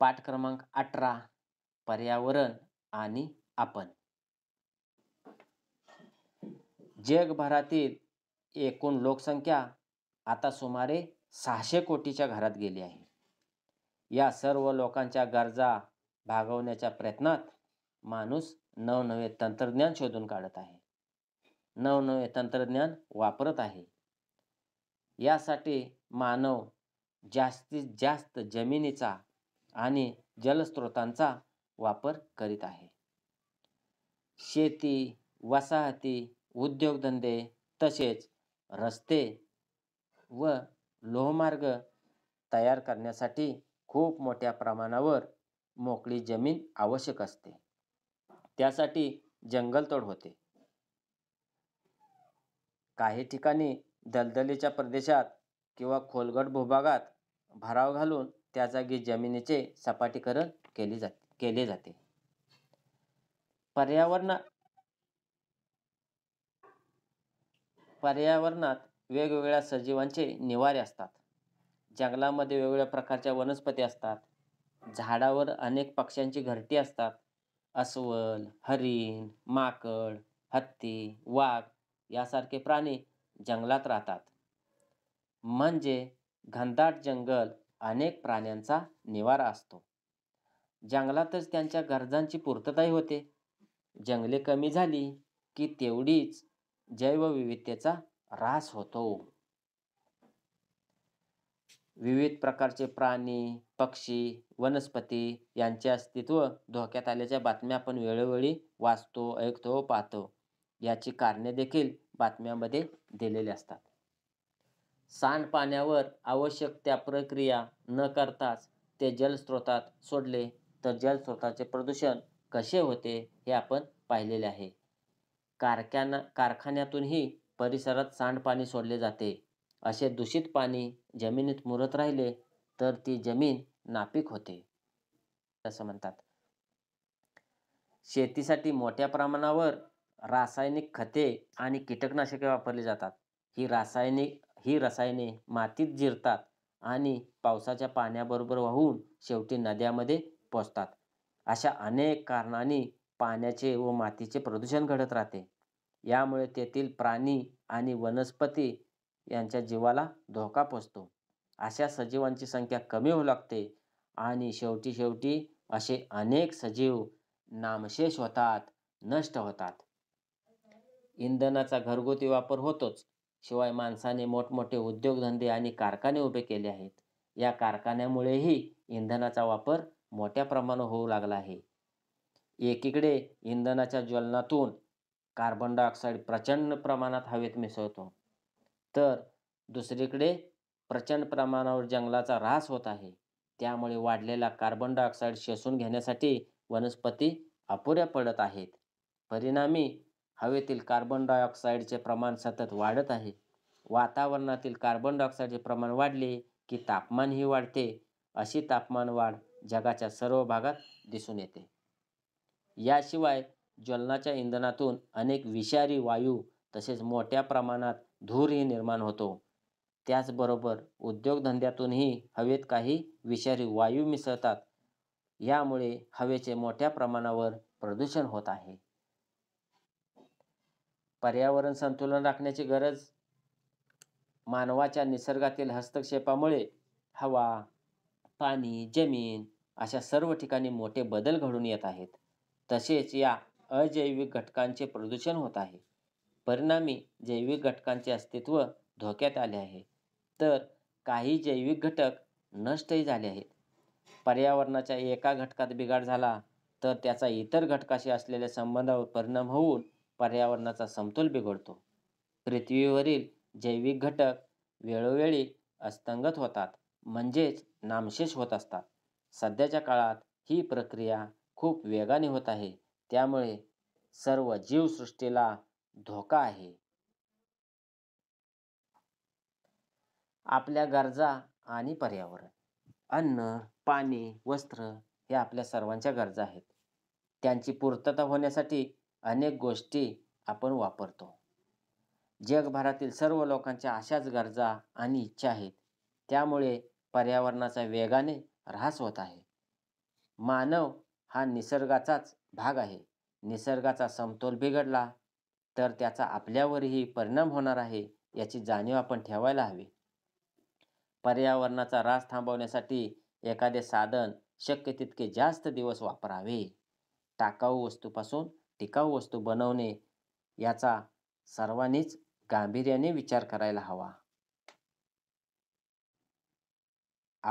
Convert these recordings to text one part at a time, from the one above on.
पाठ क्रमांक अठरा पर्यावरण आणि आपण जगभरातील एकूण लोकसंख्या आता सुमारे सहाशे कोटीच्या घरात गेली आहे या सर्व लोकांच्या गरजा भागवण्याच्या प्रयत्नात माणूस नवनवे तंत्रज्ञान शोधून काढत आहे नवनवे तंत्रज्ञान वापरत आहे यासाठी मानव जास्तीत जास्त जमिनीचा आणि जलस्रोतांचा वापर करीत आहे शेती वसाहती उद्योगधंदे तसेच रस्ते व लोहमार्ग तयार करण्यासाठी खूप मोठ्या प्रमाणावर मोकळी जमीन आवश्यक असते त्यासाठी जंगलतोड होते काही ठिकाणी दलदलीच्या प्रदेशात किंवा खोलगट भूभागात भराव घालून त्या जागी जमिनीचे सपाटीकरण केले जाते केले जाते पर्यावरण पर्यावरणात वेगवेगळ्या सजीवांचे निवारे असतात जंगलामध्ये वेगवेगळ्या प्रकारच्या वनस्पती असतात झाडावर अनेक पक्ष्यांची घरटी असतात अस्वल हरिण माकड हत्ती वाघ यासारखे प्राणी जंगलात राहतात म्हणजे घनदाट जंगल अनेक प्राण्यांचा निवारा असतो जंगलातच त्यांच्या गरजांची पूर्तताही होते जंगले कमी झाली की तेवढीच जैवविविधतेचा ऱ्हास होतो विविध प्रकारचे प्राणी पक्षी वनस्पती यांचे अस्तित्व धोक्यात आल्याच्या बातम्या आपण वेळोवेळी वाचतो ऐकतो पाहतो याची कारणे देखील बातम्यांमध्ये दिलेली असतात सांडपाण्यावर आवश्यक त्या प्रक्रिया न करताच ते जलस्रोतात सोडले तर जलस्रोताचे प्रदूषण कसे होते हे आपण पाहिलेले आहे कारख्याना कारखान्यातूनही परिसरात सांडपाणी सोडले जाते असे दूषित पाणी जमिनीत मुरत राहिले तर ती जमीन नापीक होते असं म्हणतात शेतीसाठी मोठ्या प्रमाणावर रासायनिक खते आणि कीटकनाशके वापरली जातात ही रासायनिक ही रसायने मातीत जिरतात आणि पावसाच्या पाण्याबरोबर वाहून शेवटी नद्यामध्ये पोचतात अशा अनेक कारणांनी पाण्याचे व मातीचे प्रदूषण घडत राहते यामुळे तेथील प्राणी आणि वनस्पती यांच्या जीवाला धोका पोचतो अशा सजीवांची संख्या कमी होऊ लागते आणि शेवटी शेवटी असे अनेक सजीव नामशेष होतात नष्ट होतात इंधनाचा घरगुती वापर होतोच शिवाय माणसाने मोठमोठे उद्योगधंदे आणि कारखाने उभे केले आहेत या कारखान्यामुळेही इंधनाचा वापर मोठ्या प्रमाणात होऊ लागला आहे एकीकडे इंधनाच्या ज्वलनातून कार्बन डायऑक्साईड प्रचंड प्रमाणात हवेत मिसळतो तर दुसरीकडे प्रचंड प्रमाणावर जंगलाचा ऱ्हास होत आहे त्यामुळे वाढलेला कार्बन डायऑक्साईड शोषून घेण्यासाठी वनस्पती अपुऱ्या पडत आहेत परिणामी हवेतील कार्बन डायऑक्साईडचे प्रमाण सतत वाढत आहे वातावरणातील कार्बन डायऑक्साईडचे प्रमाण वाढले की तापमानही वाढते अशी तापमान वाढ जगाच्या सर्व भागात दिसून येते याशिवाय ज्वलनाच्या इंधनातून अनेक विषारी वायू तसेच मोठ्या प्रमाणात धूरही निर्माण होतो त्याचबरोबर उद्योगधंद्यातूनही हवेत काही विषारी वायू मिसळतात यामुळे हवेचे मोठ्या प्रमाणावर प्रदूषण होत आहे पर्यावरण संतुलन राखण्याची गरज मानवाच्या निसर्गातील हस्तक्षेपामुळे हवा पाणी जमीन अशा सर्व ठिकाणी मोठे बदल घडून येत आहेत तसेच या अजैविक घटकांचे प्रदूषण होत आहे परिणामी जैविक घटकांचे अस्तित्व धोक्यात आले आहे तर काही जैविक घटक नष्टही झाले आहेत पर्यावरणाच्या एका घटकात बिघाड झाला तर त्याचा इतर घटकाशी असलेल्या संबंधावर परिणाम होऊन पर्यावरणाचा समतोल बिघडतो पृथ्वीवरील जैविक घटक वेळोवेळी अस्तंगत होतात म्हणजेच नामशेष होत असतात सध्याच्या काळात ही प्रक्रिया खूप वेगाने होत आहे त्यामुळे सर्व जीवसृष्टीला धोका आहे आपल्या गरजा आणि पर्यावरण अन्न पाणी वस्त्र हे आपल्या सर्वांच्या गरजा आहेत त्यांची पूर्तता होण्यासाठी अनेक गोष्टी आपण वापरतो जगभरातील सर्व लोकांच्या अशाच गरजा आणि इच्छा आहेत त्यामुळे पर्यावरणाचा वेगाने ऱ्हास होत आहे मानव हा निसर्गाचाच भाग आहे निसर्गाचा समतोल बिघडला तर त्याचा आपल्यावरही परिणाम होणार आहे याची जाणीव आपण ठेवायला हवी पर्यावरणाचा ऱ्हास थांबवण्यासाठी एखादे साधन शक्य तितके जास्त दिवस वापरावे टाकाऊ वस्तूपासून टिकाऊ वस्तू बनवणे याचा सर्वांनीच गांभीर्याने विचार करायला हवा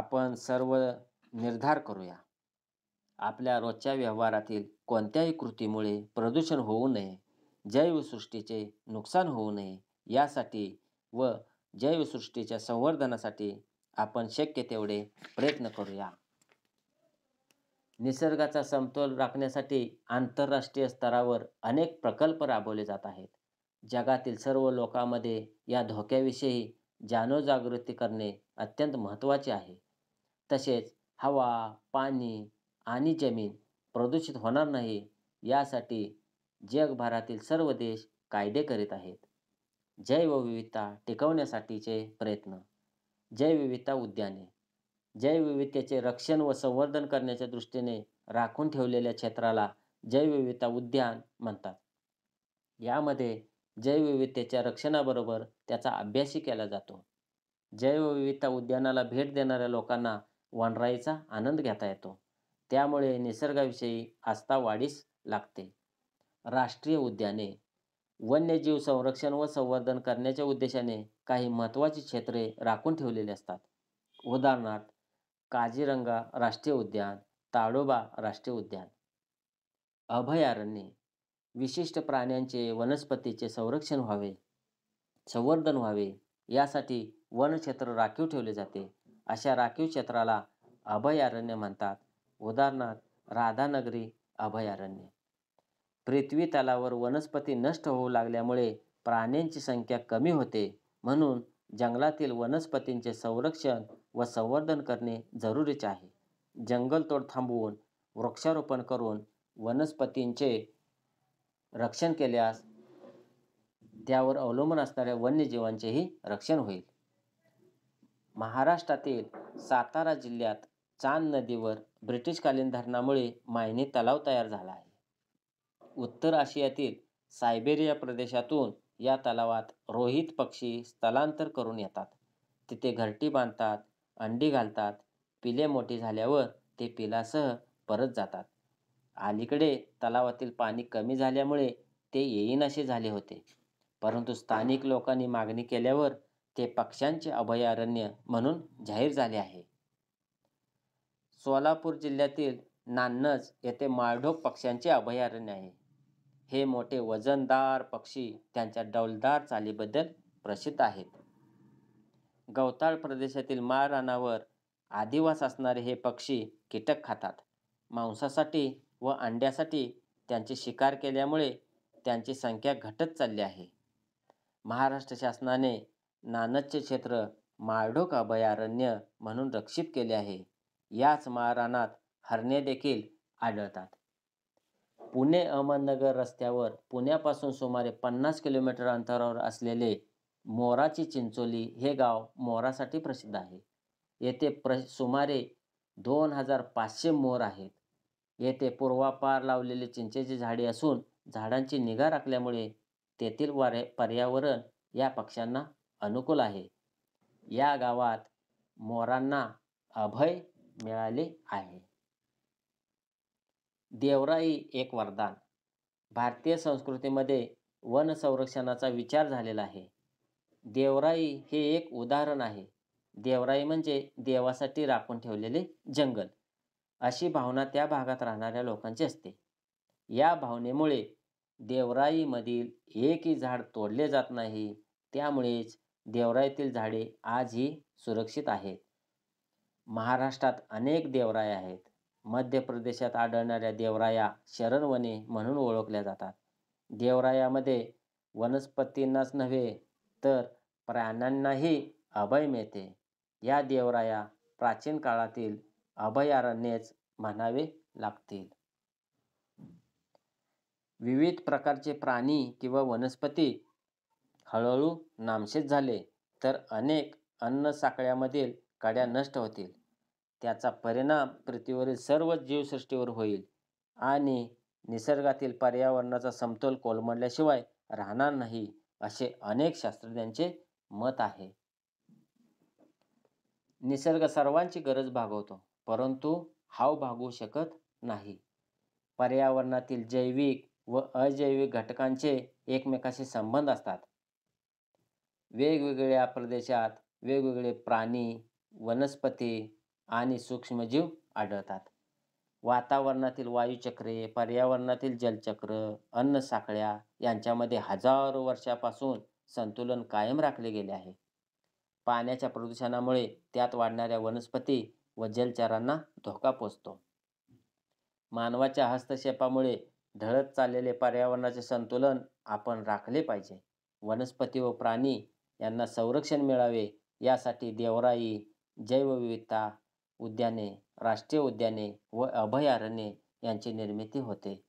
आपण सर्व निर्धार करूया आपल्या रोजच्या व्यवहारातील कोणत्याही कृतीमुळे प्रदूषण होऊ नये जैवसृष्टीचे नुकसान होऊ नये यासाठी व जैवसृष्टीच्या संवर्धनासाठी आपण शक्य तेवढे प्रयत्न करूया निसर्गाचा समतोल राखण्यासाठी आंतरराष्ट्रीय स्तरावर अनेक प्रकल्प राबवले जात आहेत जगातील सर्व लोकांमध्ये या धोक्याविषयी जानवजागृती करणे अत्यंत महत्त्वाचे आहे तसेच हवा पाणी आणि जमीन प्रदूषित होणार नाही यासाठी जगभरातील सर्व देश कायदे करीत आहेत जैवविविधता टिकवण्यासाठीचे प्रयत्न जैवविविधता उद्याने जैवविविधतेचे रक्षण व संवर्धन करण्याच्या दृष्टीने राखून ठेवलेल्या क्षेत्राला जैवविविधता उद्यान म्हणतात यामध्ये जैवविविधतेच्या रक्षणाबरोबर त्याचा अभ्यासही केला जातो जैवविविधता उद्यानाला भेट देणाऱ्या लोकांना वनराईचा आनंद घेता येतो त्यामुळे निसर्गाविषयी आस्था वाढीस लागते राष्ट्रीय उद्याने वन्यजीव संरक्षण व संवर्धन करण्याच्या उद्देशाने काही महत्त्वाची क्षेत्रे राखून ठेवलेली असतात उदाहरणार्थ काझीरंगा राष्ट्रीय उद्यान ताडोबा राष्ट्रीय उद्यान अभयारण्य विशिष्ट प्राण्यांचे वनस्पतीचे संरक्षण व्हावे संवर्धन व्हावे यासाठी वनक्षेत्र राखीव ठेवले जाते अशा राखीव क्षेत्राला अभयारण्य म्हणतात उदाहरणार्थ राधानगरी अभयारण्य पृथ्वी तलावर वनस्पती नष्ट होऊ लागल्यामुळे प्राण्यांची संख्या कमी होते म्हणून जंगलातील वनस्पतींचे संरक्षण व संवर्धन करणे जरुरीचे आहे जंगलतोड थांबवून वृक्षारोपण करून वनस्पतींचे रक्षण केल्यास त्यावर अवलंबून असणाऱ्या वन्यजीवांचेही रक्षण होईल महाराष्ट्रातील सातारा जिल्ह्यात चांद नदीवर ब्रिटिशकालीन धरणामुळे मायनी तलाव तयार झाला आहे उत्तर आशियातील सायबेरिया प्रदेशातून या तलावात रोहित पक्षी स्थलांतर करून येतात तिथे घरटी बांधतात अंडी घालतात पिले मोठी झाल्यावर ते पिलासह परत जातात अलीकडे तलावातील पाणी कमी झाल्यामुळे ते येईनासे झाले होते परंतु स्थानिक लोकांनी मागणी केल्यावर ते पक्ष्यांचे अभयारण्य म्हणून जाहीर झाले आहे सोलापूर जिल्ह्यातील नान्नज येथे माळढोक पक्ष्यांचे अभयारण्य आहे हे मोठे वजनदार पक्षी त्यांच्या डौलदार चालीबद्दल प्रसिद्ध आहेत गवताळ प्रदेशातील माळ रानावर आदिवास असणारे हे पक्षी कीटक खातात मांसासाठी व अंड्यासाठी त्यांची शिकार केल्यामुळे त्यांची संख्या घटत चालली आहे महाराष्ट्र शासनाने नानदचे क्षेत्र माळढोक अभयारण्य म्हणून रक्षित केले आहे याच महाराणात हरणे देखील आढळतात पुणे अहमदनगर रस्त्यावर पुण्यापासून सुमारे पन्नास किलोमीटर अंतरावर असलेले मोराची चिंचोली हे गाव मोरासाठी प्रसिद्ध आहे येथे प्र सुमारे दोन हजार पाचशे मोर आहेत येथे पूर्वापार लावलेली चिंचेची झाडे असून झाडांची निगा राखल्यामुळे तेथील वारे पर्यावरण या पक्ष्यांना अनुकूल आहे या गावात मोरांना अभय मिळाले आहे देवराई एक वरदान भारतीय संस्कृतीमध्ये वन संरक्षणाचा विचार झालेला आहे देवराई हे एक उदाहरण आहे देवराई म्हणजे देवासाठी राखून ठेवलेले जंगल अशी भावना त्या भागात राहणाऱ्या लोकांची असते या भावनेमुळे देवराईमधील एकही झाड तोडले जात नाही त्यामुळेच देवराईतील झाडे आजही सुरक्षित आहेत महाराष्ट्रात अनेक देवराय आहेत मध्य प्रदेशात आढळणाऱ्या देवराया शरणवने म्हणून ओळखल्या जातात देवरायामध्ये वनस्पतींनाच नव्हे तर प्राण्यांनाही अभय मिळते या देवराया प्राचीन काळातील अभयारण्येच म्हणावे लागतील विविध प्रकारचे प्राणी किंवा वनस्पती हळूहळू नामशेत झाले तर अनेक अन्न साखळ्यामधील कड्या नष्ट होतील त्याचा परिणाम पृथ्वीवरील सर्व जीवसृष्टीवर होईल आणि निसर्गातील पर्यावरणाचा समतोल कोलमडल्याशिवाय राहणार नाही असे अनेक शास्त्रज्ञांचे मत आहे निसर्ग सर्वांची गरज भागवतो परंतु हाव भागवू शकत नाही पर्यावरणातील जैविक व अजैविक घटकांचे एकमेकाशी संबंध असतात वेगवेगळ्या प्रदेशात वेगवेगळे प्राणी वनस्पती आणि सूक्ष्मजीव आढळतात वातावरणातील वायुचक्रे पर्यावरणातील जलचक्र अन्नसाखळ्या यांच्यामध्ये हजारो वर्षापासून संतुलन कायम राखले गेले आहे पाण्याच्या प्रदूषणामुळे त्यात वाढणाऱ्या वनस्पती व जलचरांना धोका पोचतो मानवाच्या हस्तक्षेपामुळे ढळत चाललेले पर्यावरणाचे संतुलन आपण राखले पाहिजे वनस्पती व प्राणी यांना संरक्षण मिळावे यासाठी देवराई जैवविविधता उद्याने राष्ट्रीय उद्याने व अभयारण्ये यांची निर्मिती होते